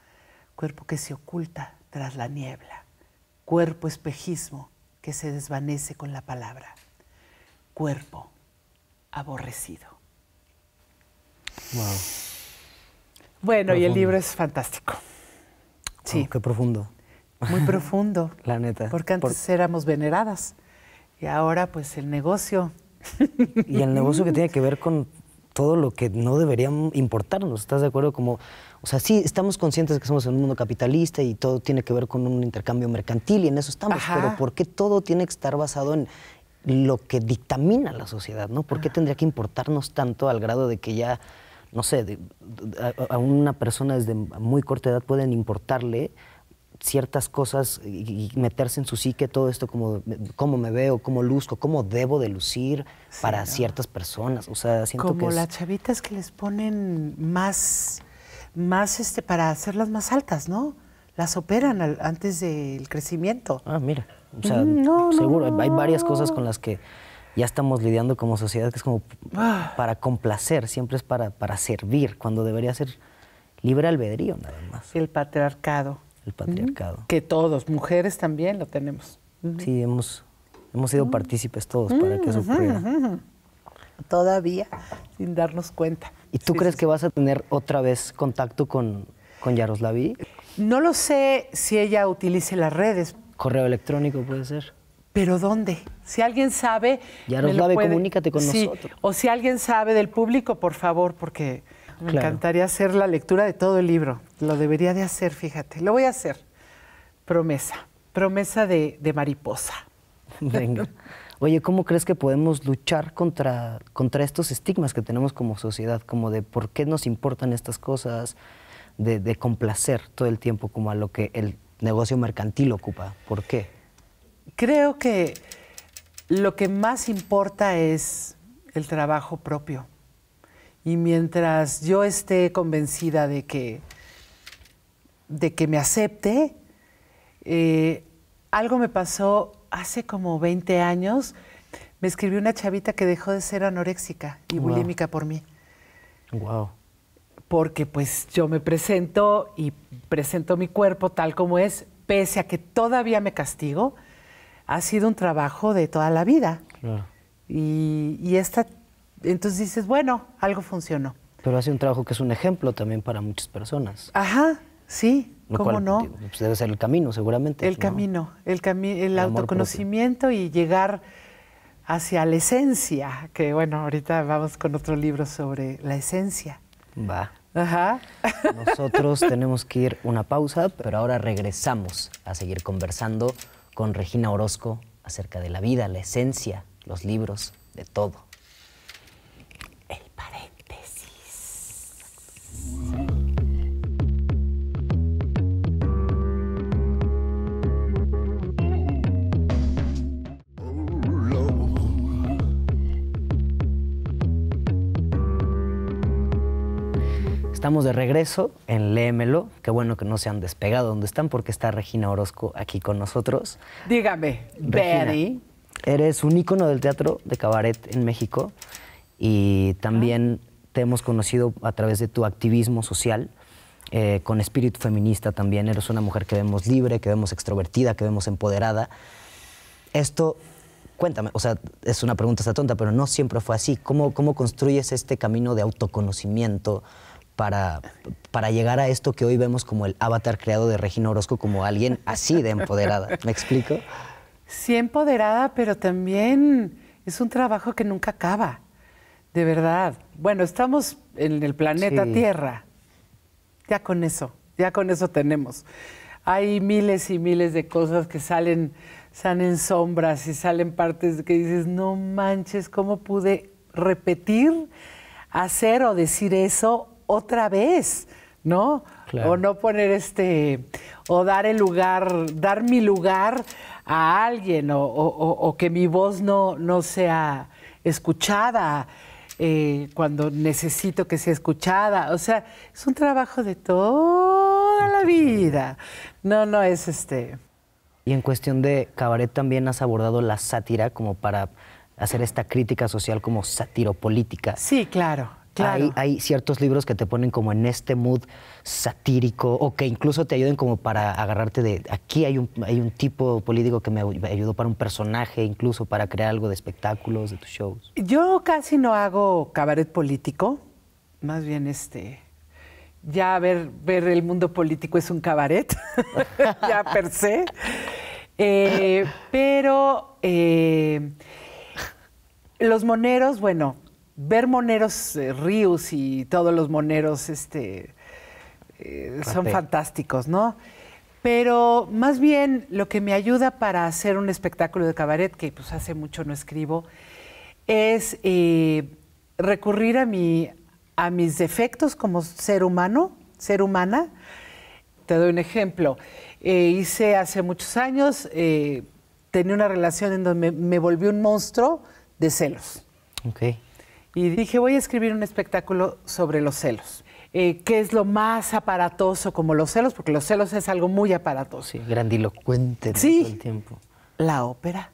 cuerpo que se oculta tras la niebla, cuerpo espejismo que se desvanece con la palabra, cuerpo aborrecido. Wow. Bueno, y el libro es fantástico. Sí. qué profundo. Muy profundo. [laughs] la neta. Porque antes éramos veneradas y ahora pues el negocio. y el negocio que [laughs] tiene que ver con todo lo que no debería importarnos, ¿estás de acuerdo? Como o sea, sí, estamos conscientes de que somos en un mundo capitalista y todo tiene que ver con un intercambio mercantil y en eso estamos, pero ¿por qué todo tiene que estar basado en lo que dictamina la sociedad, ¿no? ¿Por qué tendría que importarnos tanto al grado de que ya, no sé, a, una persona desde muy corta edad pueden importarle ciertas cosas y, meterse en su psique todo esto como cómo me veo, cómo luzco, cómo debo de lucir para ciertas personas, o sea, siento como que es... las chavitas que les ponen más más este, para hacerlas más altas, ¿no? Las operan antes del crecimiento. Ah, mira. O sea, mm, seguro, hay varias cosas con las que ya estamos lidiando como sociedad, que es como ah. para complacer, siempre es para, para servir, cuando debería ser libre albedrío nada más. El patriarcado. El patriarcado. Mm, que todos, mujeres también lo tenemos. Mm. Sí, hemos, sido partícipes todos para que eso Todavía sin darnos cuenta. ¿Y tú crees que vas a tener otra vez contacto con, Yaroslaví? No lo sé si ella utilice las redes. Correo electrónico puede ser. ¿Pero dónde? Si alguien sabe. Yaroslavi, comunícate con nosotros. O si alguien sabe del público, por favor, porque me encantaría hacer la lectura de todo el libro. Lo debería de hacer, fíjate. Lo voy a hacer. Promesa. Promesa de, de mariposa. Venga. [laughs] oye, ¿cómo crees que podemos luchar contra, contra estos estigmas que tenemos como sociedad? Como de por qué nos importan estas cosas, de, complacer todo el tiempo como a lo que el negocio mercantil ocupa. ¿Por qué? Creo que lo que más importa es el trabajo propio. Y mientras yo esté convencida de que, de que me acepte, eh, algo me pasó hace como 20 años me escribió una chavita que dejó de ser anoréxica y bulímica por mí. Wow. Porque pues yo me presento y presento mi cuerpo tal como es, pese a que todavía me castigo, ha sido un trabajo de toda la vida. Claro. Y, y esta, entonces dices, bueno, algo funcionó. Pero hace un trabajo que es un ejemplo también para muchas personas. Ajá, sí. ¿Cómo no? Pues, debe ser el camino, seguramente. El camino, el, el, autoconocimiento y llegar hacia la esencia, que bueno, ahorita vamos con otro libro sobre la esencia. Va. Ajá. Nosotros [laughs] tenemos que ir una pausa, pero ahora regresamos a seguir conversando con Regina Orozco acerca de la vida, la esencia, los libros, de todo. El paréntesis. Estamos de regreso en lémelo Qué bueno que no se han despegado donde están porque está Regina Orozco aquí con nosotros. Dígame, Betty. Eres un ícono del teatro de cabaret en México y también te hemos conocido a través de tu activismo social. Eh, con espíritu feminista también. Eres una mujer que vemos libre, que vemos extrovertida, que vemos empoderada. Esto, cuéntame, o sea, es una pregunta hasta tonta, pero no siempre fue así. ¿Cómo, cómo construyes este camino de autoconocimiento? para, para llegar a esto que hoy vemos como el avatar creado de Regina Orozco como alguien así de empoderada. ¿Me explico? Sí, empoderada, pero también es un trabajo que nunca acaba, de verdad. Bueno, estamos en el planeta Tierra. Ya con eso, ya con eso tenemos. Hay miles y miles de cosas que salen, salen sombras y salen partes que dices, no manches, ¿cómo pude repetir, hacer o decir eso otra vez, ¿no? O no poner este, o dar el lugar, dar mi lugar a alguien, o, que mi voz no, no sea escuchada. Eh, cuando necesito que sea escuchada. O sea, es un trabajo de toda la vida. No, no es este. Y en cuestión de cabaret también has abordado la sátira como para hacer esta crítica social como política. Sí, claro. Hay, ciertos libros que te ponen como en este mood satírico o que incluso te ayuden como para agarrarte de aquí hay un, hay un tipo político que me ayudó para un personaje, incluso para crear algo de espectáculos, de tus shows. Yo casi no hago cabaret político, más bien este ya ver, ver el mundo político es un cabaret, [laughs] ya per se. Eh, pero eh, los moneros, bueno, ver moneros eh, Ríos y todos los moneros este, eh, son fantásticos, ¿no? Pero más bien lo que me ayuda para hacer un espectáculo de cabaret, que pues hace mucho no escribo, es eh, recurrir a, mi, a mis defectos como ser humano, ser humana. Te doy un ejemplo. hice hace muchos años, tenía una relación en donde me, volví un monstruo de celos. Okay y dije, voy a escribir un espectáculo sobre los celos. Eh, ¿Qué es lo más aparatoso como los celos? Porque los celos es algo muy aparatoso. Sí, grandilocuente todo el tiempo. La ópera.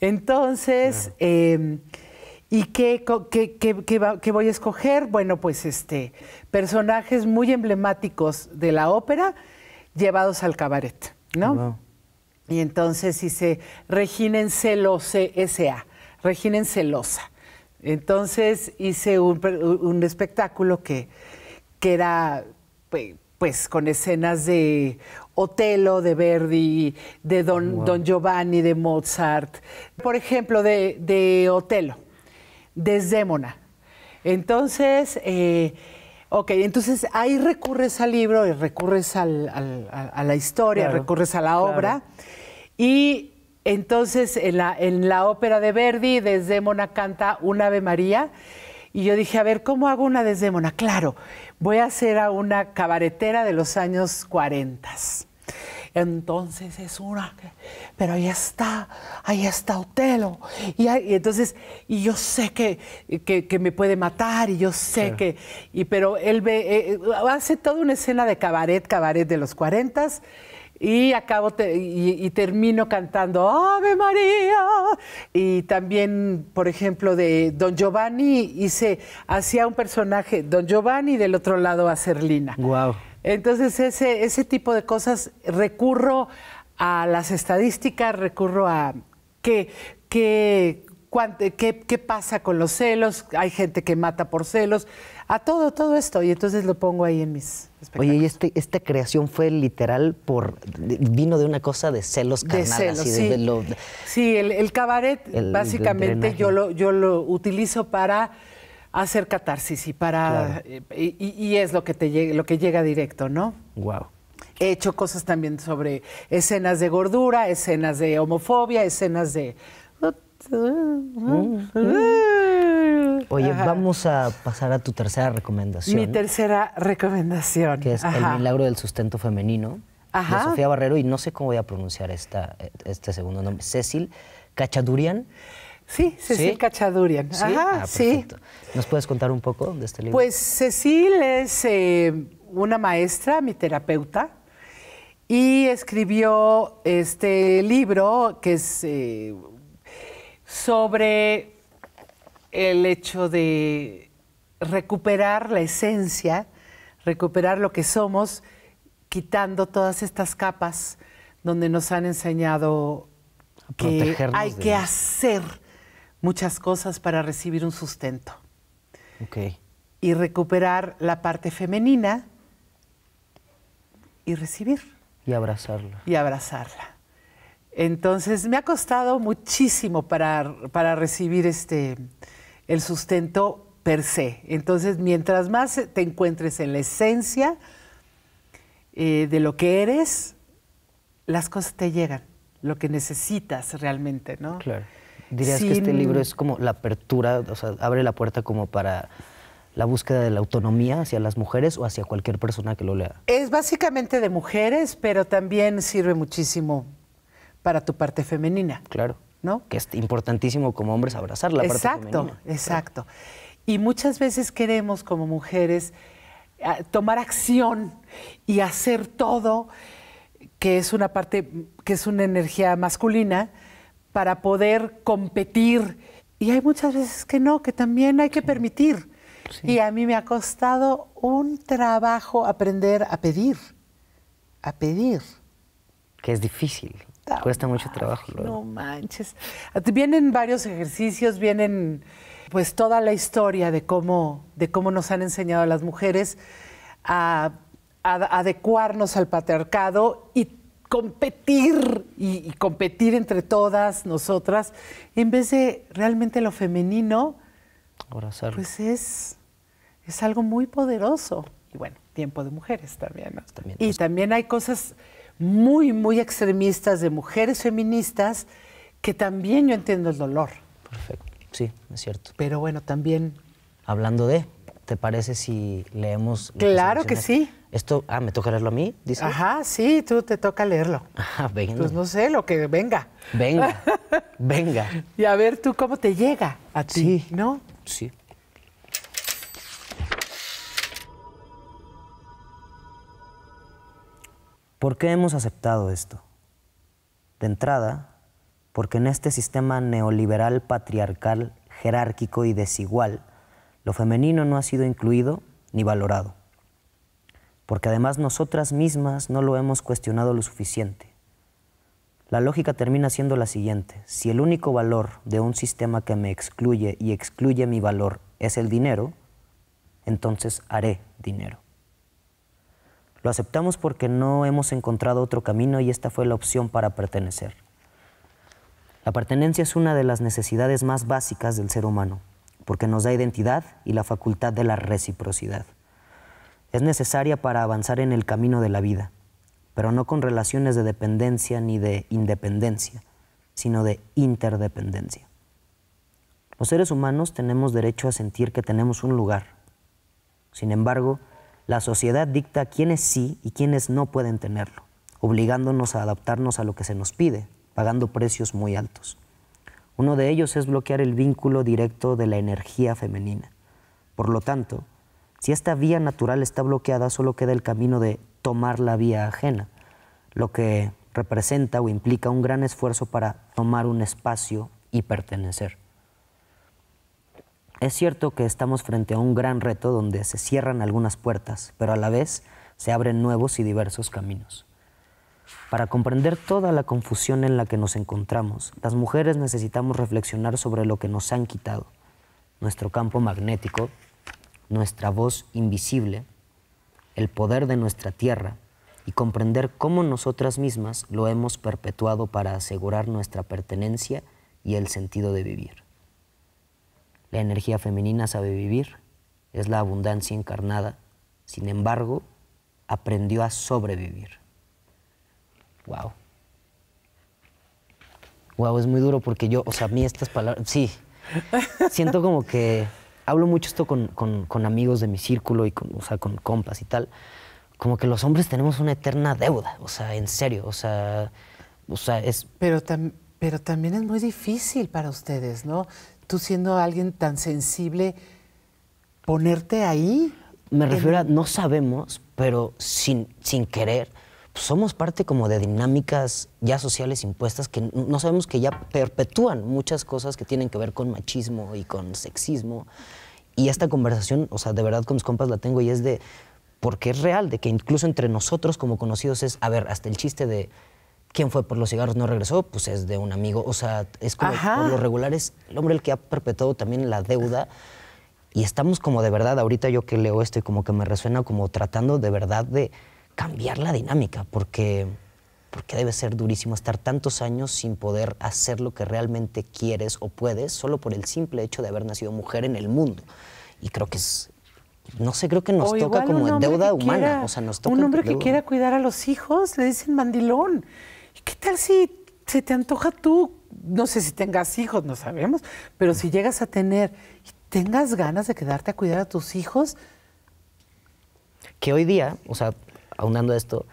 Entonces, em, ¿y qué, voy a escoger? Bueno, pues este, personajes muy emblemáticos de la ópera llevados al cabaret, ¿no? Y entonces hice reginen en Celosa, S.A., Celosa. Entonces hice un, espectáculo que, que era pues, con escenas de Otelo de Verdi, de Don, Giovanni de Mozart, por ejemplo, de, de Otelo, Desdémona. Entonces, eh, ok, entonces ahí recurres al libro, recurres a, la historia, recurres a la obra y entonces, en la, ópera de Verdi, Desdémona canta Un Ave María. Y yo dije, a ver, ¿cómo hago una Desdémona? Claro, voy a hacer a una cabaretera de los años 40. Entonces es una, pero ahí está, ahí está Otelo. Y, entonces, y yo sé que, me puede matar, y yo sé que. Y, pero él eh, eh, hace toda una escena de cabaret, cabaret de los 40 y acabo y, termino cantando Ave María. Y también, por ejemplo, de Don Giovanni hice, hacía un personaje, Don Giovanni, del otro lado a Serlina. Wow. Entonces, ese, ese tipo de cosas recurro a las estadísticas, recurro a qué, qué, qué, pasa con los celos, hay gente que mata por celos, a todo, todo esto. Y entonces lo pongo ahí en mis Oye, y este, esta creación fue literal por. vino de una cosa de celos carnal. De celos, sí. sí, el, cabaret, básicamente, yo, lo, yo lo utilizo para hacer catarsis y para. Eh, y, es lo que te llega, lo que llega directo, ¿no? Wow. He hecho cosas también sobre escenas de gordura, escenas de homofobia, escenas de [laughs] Oye, vamos a pasar a tu tercera recomendación. Mi tercera recomendación. Que es El milagro del sustento femenino. De Sofía Barrero, y no sé cómo voy a pronunciar este segundo nombre. Cecil Cachadurian. Sí, Cecil Cachadurian. Ajá, ah, ¿Nos puedes contar un poco de este libro? Pues Cecil es eh, una maestra, mi terapeuta, y escribió este libro que es eh, sobre el hecho de recuperar la esencia, recuperar lo que somos, quitando todas estas capas donde nos han enseñado que hay que hacer muchas cosas para recibir un sustento. Okay. Y recuperar la parte femenina y recibir. Y abrazarla. Y abrazarla. Entonces me ha costado muchísimo para, para recibir este, el sustento per se. Entonces, mientras más te encuentres en la esencia eh, de lo que eres, las cosas te llegan, lo que necesitas realmente, ¿no? Claro. Dirías que este libro es como la apertura, o sea, abre la puerta como para la búsqueda de la autonomía hacia las mujeres o hacia cualquier persona que lo lea. Es básicamente de mujeres, pero también sirve muchísimo para tu parte femenina. Claro. ¿No? Que es importantísimo como hombres abrazar la exacto, parte femenina. Exacto, exacto. Y muchas veces queremos como mujeres eh, tomar acción y hacer todo que es una parte que es una energía masculina para poder competir y hay muchas veces que no, que también hay que permitir. Y a mí me ha costado un trabajo aprender a pedir, a pedir. Que es difícil. Cuesta mucho trabajo. No manches. Vienen varios ejercicios, vienen pues toda la historia de cómo, de cómo nos han enseñado a las mujeres a, adecuarnos al patriarcado y competir y, competir entre todas nosotras, en vez de realmente lo femenino, pues es, algo muy poderoso. Y bueno, tiempo de mujeres también y pues. también hay cosas muy, muy extremistas de mujeres feministas que también yo entiendo el dolor. Perfecto, sí, es cierto. Pero bueno, también... Hablando de, ¿te parece si leemos... Claro que sí. Esto, ah, ¿me toca leerlo a mí? Dice. Ajá, sí, tú te toca leerlo. Ajá, ah, venga. Pues no sé, lo que venga. Venga, [laughs] venga. Y a ver tú cómo te llega a ti, sí. ¿no? Sí. ¿Por qué hemos aceptado esto? De entrada, porque en este sistema neoliberal, patriarcal, jerárquico y desigual, lo femenino no ha sido incluido ni valorado. Porque además nosotras mismas no lo hemos cuestionado lo suficiente. La lógica termina siendo la siguiente. Si el único valor de un sistema que me excluye y excluye mi valor es el dinero, entonces haré dinero. Lo aceptamos porque no hemos encontrado otro camino y esta fue la opción para pertenecer. La pertenencia es una de las necesidades más básicas del ser humano, porque nos da identidad y la facultad de la reciprocidad. Es necesaria para avanzar en el camino de la vida, pero no con relaciones de dependencia ni de independencia, sino de interdependencia. Los seres humanos tenemos derecho a sentir que tenemos un lugar. Sin embargo, la sociedad dicta quiénes sí y quiénes no pueden tenerlo, obligándonos a adaptarnos a lo que se nos pide, pagando precios muy altos. Uno de ellos es bloquear el vínculo directo de la energía femenina. Por lo tanto, si esta vía natural está bloqueada, solo queda el camino de tomar la vía ajena, lo que representa o implica un gran esfuerzo para tomar un espacio y pertenecer. Es cierto que estamos frente a un gran reto donde se cierran algunas puertas, pero a la vez se abren nuevos y diversos caminos. Para comprender toda la confusión en la que nos encontramos, las mujeres necesitamos reflexionar sobre lo que nos han quitado, nuestro campo magnético, nuestra voz invisible, el poder de nuestra tierra y comprender cómo nosotras mismas lo hemos perpetuado para asegurar nuestra pertenencia y el sentido de vivir. La energía femenina sabe vivir, es la abundancia encarnada, sin embargo, aprendió a sobrevivir. Wow. Wow, es muy duro porque yo, o sea, a mí estas palabras, sí, siento como que hablo mucho esto con, amigos de mi círculo y con, o sea, con compas y tal, como que los hombres tenemos una eterna deuda, o sea, en serio, o sea, o sea es... Pero, tam pero también es muy difícil para ustedes, ¿no? tú siendo alguien tan sensible, ponerte ahí. Me refiero a, no sabemos, pero sin, sin querer, pues somos parte como de dinámicas ya sociales impuestas que no sabemos que ya perpetúan muchas cosas que tienen que ver con machismo y con sexismo. Y esta conversación, o sea, de verdad con mis compas la tengo y es de, porque es real, de que incluso entre nosotros como conocidos es, a ver, hasta el chiste de ¿Quién fue por los cigarros no regresó, pues es de un amigo. O sea, es como los regulares, el hombre el que ha perpetuado también la deuda. Y estamos como de verdad, ahorita yo que leo esto y como que me resuena como tratando de verdad de cambiar la dinámica, porque, porque debe ser durísimo estar tantos años sin poder hacer lo que realmente quieres o puedes, solo por el simple hecho de haber nacido mujer en el mundo. Y creo que es, no sé, creo que nos toca como en deuda humana. o sea, nos toca un hombre que quiera cuidar a los hijos, le dicen mandilón. ¿Qué tal si se te antoja tú? No sé si tengas hijos, no sabemos, pero si llegas a tener y tengas ganas de quedarte a cuidar a tus hijos. Que hoy día, o sea, aunando esto,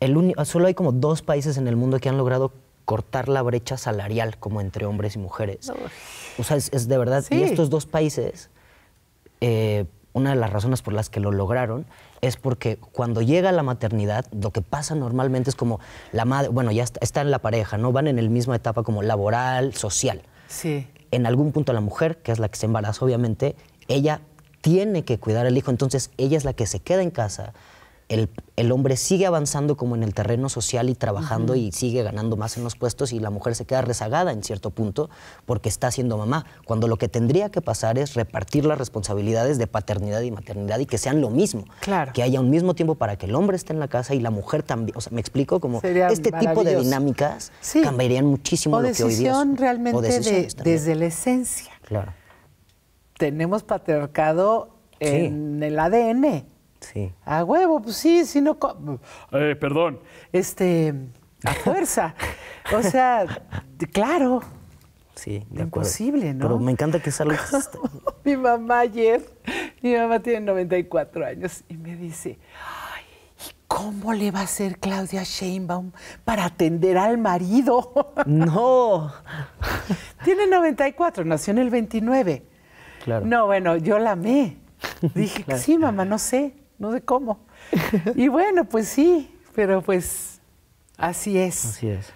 el solo hay como dos países en el mundo que han logrado cortar la brecha salarial como entre hombres y mujeres. O sea, es, de verdad. Y estos dos países, eh, una de las razones por las que lo lograron es porque cuando llega la maternidad, lo que pasa normalmente es como la madre, bueno, ya está, en la pareja, ¿no? Van en la misma etapa como laboral, social. Sí. En algún punto la mujer, que es la que se embaraza, obviamente, ella tiene que cuidar al hijo, entonces ella es la que se queda en casa, el, hombre sigue avanzando como en el terreno social y trabajando y sigue ganando más en los puestos y la mujer se queda rezagada en cierto punto porque está siendo mamá, cuando lo que tendría que pasar es repartir las responsabilidades de paternidad y maternidad y que sean lo mismo, claro. que haya un mismo tiempo para que el hombre esté en la casa y la mujer también, o sea, me explico como este tipo de dinámicas cambiarían muchísimo lo que hoy día realmente desde la esencia. Claro. Tenemos patriarcado en el ADN a huevo, pues sí, si no... Eh, perdón. Este, a fuerza. o sea, claro. Sí, de Imposible, ¿no? Pero me encanta que salga [laughs] mi mamá ayer, mi mamá tiene 94 años y me dice, ay, ¿cómo le va a hacer Claudia Sheinbaum para atender al marido? [laughs] no. tiene 94, nació en el 29. Claro. No, bueno, yo la amé. Dije, sí, mamá, no sé no sé cómo. y bueno, pues sí, pero pues así es. Así es.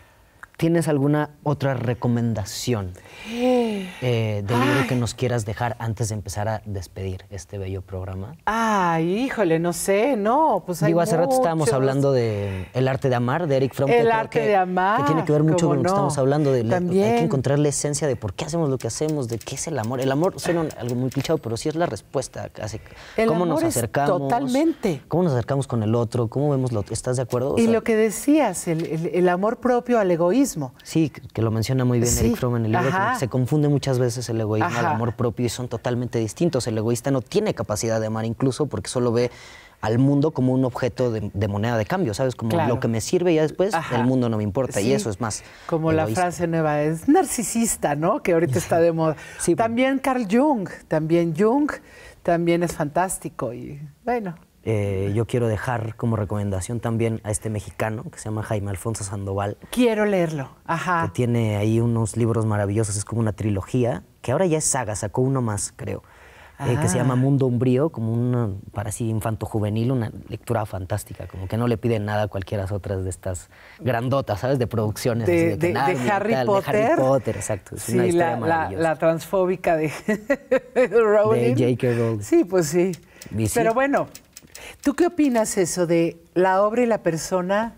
¿Tienes alguna otra recomendación? Eh, del libro que nos quieras dejar antes de empezar a despedir este bello programa. Ay, híjole, no sé, no. Pues Digo, hace rato estábamos hablando de El arte de amar de Eric Fromm. El arte de amar. Que tiene que ver mucho con lo que estamos hablando. De Hay que encontrar la esencia de por qué hacemos lo que hacemos, de qué es el amor. El amor suena algo muy pinchado, pero sí es la respuesta. Casi. ¿Cómo nos acercamos? Es totalmente. ¿Cómo nos acercamos con el otro? ¿Cómo vemos lo ¿Estás de acuerdo? y lo que decías, el, amor propio al egoísmo. Sí, que lo menciona muy bien Eric Fromm en el libro. Se confunde muchas veces el egoísmo y al amor propio y son totalmente distintos. El egoísta no tiene capacidad de amar incluso porque solo ve al mundo como un objeto de, moneda de cambio, ¿sabes? Como lo que me sirve y después, el mundo no me importa. Y eso es más. Como la frase nueva es narcisista, ¿no? Que ahorita está de moda. Pues. también Carl Jung, también Jung, también es fantástico. Y bueno, eh, yo quiero dejar como recomendación también a este mexicano que se llama Jaime Alfonso Sandoval. Quiero leerlo, ajá. Que tiene ahí unos libros maravillosos, es como una trilogía, que ahora ya es saga, sacó uno más, creo, eh, que se ah. llama Mundo Umbrío, como un para sí infanto-juvenil, una lectura fantástica, como que no le piden nada a cualquiera otras de estas grandotas, ¿sabes? De producciones. De, Harry Potter. De Harry Potter, exacto. Es una historia la, maravillosa. La, transfóbica de [laughs] Rowling. De J.K. Rowling. Sí, pues ¿Sí? Pero bueno, ¿Tú qué opinas eso de la obra y la persona?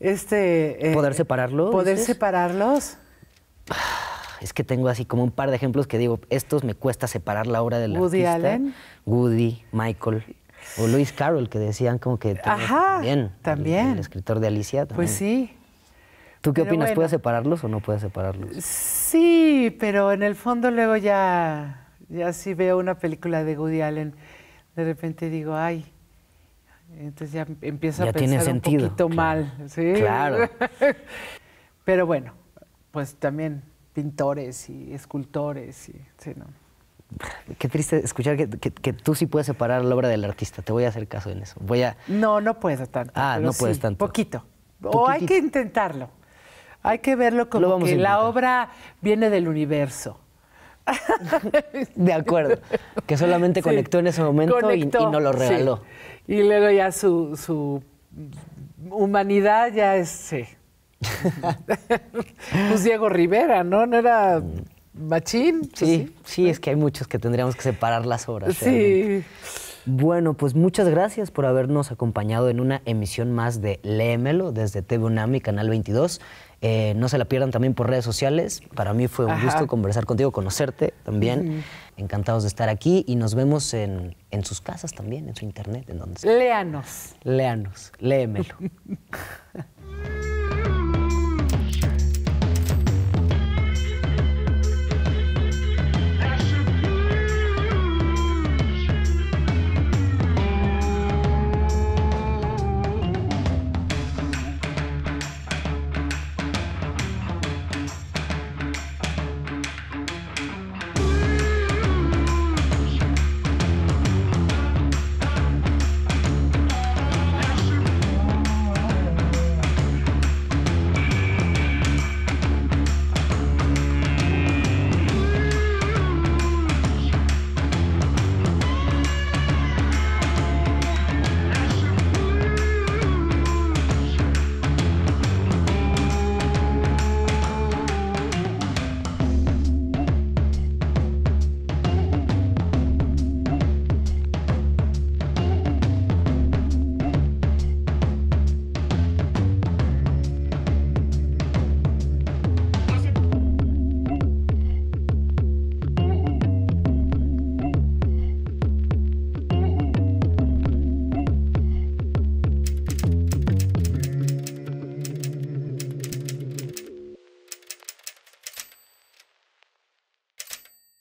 Este, eh, ¿Poder separarlos? ¿Poder separarlos? Ah, es que tengo así como un par de ejemplos que digo, estos me cuesta separar la obra del Woody Allen. Woody, Michael, o Luis Carroll, que decían como que Ajá, también. También. El, escritor de Alicia. También. Pues sí. ¿Tú qué opinas? ¿Puedes separarlos o no puedes separarlos? Sí, pero en el fondo luego ya, ya si veo una película de Woody Allen, de repente digo, ay, entonces ya em, empieza a pensar un poquito mal, Claro. [laughs] Pero bueno, pues también pintores y escultores y sí, Qué triste escuchar que, tú sí puedes separar la obra del artista. Te voy a hacer caso en eso. Voy a... No, no puedes tanto. Ah, no puedes tanto. Poquito. O hay que intentarlo. Hay que verlo como que la obra viene del universo. [laughs] De acuerdo. Que solamente [laughs] conectó en ese momento y, no lo regaló. Y luego ya su, su humanidad ya es... [laughs] pues Diego Rivera, ¿no? No era machín. Pues sí, sí, es que hay muchos que tendríamos que separar las horas. Sí. Bueno, pues muchas gracias por habernos acompañado en una emisión más de Léemelo desde TV Unami, Canal 22. Eh, no se la pierdan también por redes sociales. Para mí fue un gusto conversar contigo, conocerte también. Encantados de estar aquí y nos vemos en, en, sus casas también, en su internet, en donde sea. Léanos. Léanos, léemelo. [laughs]